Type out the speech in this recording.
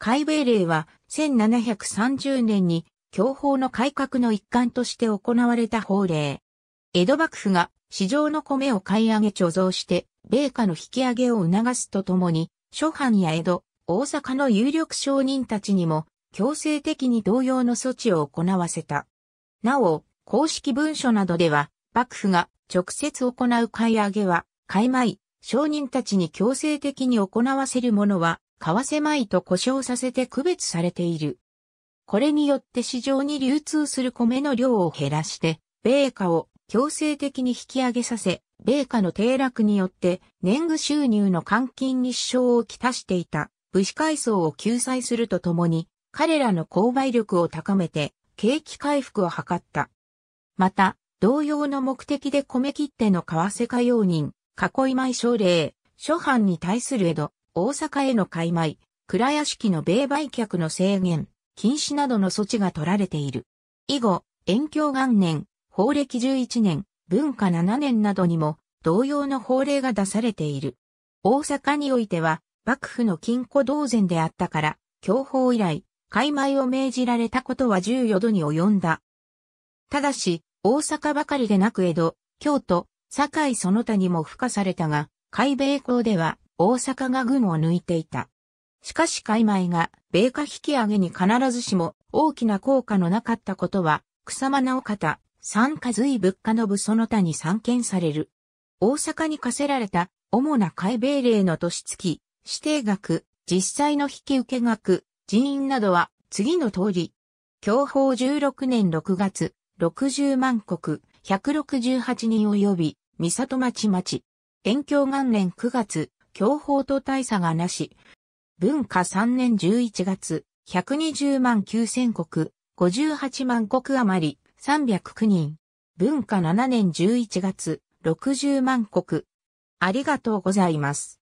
海米令は1730年に教法の改革の一環として行われた法令。江戸幕府が市場の米を買い上げ貯蔵して、米価の引き上げを促すとともに、諸藩や江戸、大阪の有力商人たちにも強制的に同様の措置を行わせた。なお、公式文書などでは、幕府が直接行う買い上げは、買い米、商人たちに強制的に行わせるものは為替米と呼称させて区別されている。これによって市場に流通する米の量を減らして、米価を強制的に引き上げさせ、米価の低落によって年貢収入の換金に支障をきたしていた武士階層を救済するとともに、彼らの購買力を高めて景気回復を図った。また、同様の目的で米切手の為替化用人、囲い米奨励、諸藩に対する江戸、大阪への買米、倉屋敷の米売却の制限、禁止などの措置が取られている。以後、延教元年、法暦11年、文化7年などにも同様の法令が出されている。大阪においては、幕府の禁錮同然であったから、享保以来、買米を命じられたことは14度に及んだ。ただし、大阪ばかりでなく江戸、京都、堺その他にも付加されたが、海米港では大阪が群を抜いていた。しかし海米が米価引き上げに必ずしも大きな効果のなかったことは、草間直方、三家随物価の部その他に散見される。大阪に課せられた主な海米例の年月、指定額、実際の引き受け額、人員などは次の通り。享保16年6月、60万国、168人及び、三里町町。延享元年9月、享法と大差がなし。文化3年11月、120万9000国、58万国余り、309人。文化7年11月、60万国。ありがとうございます。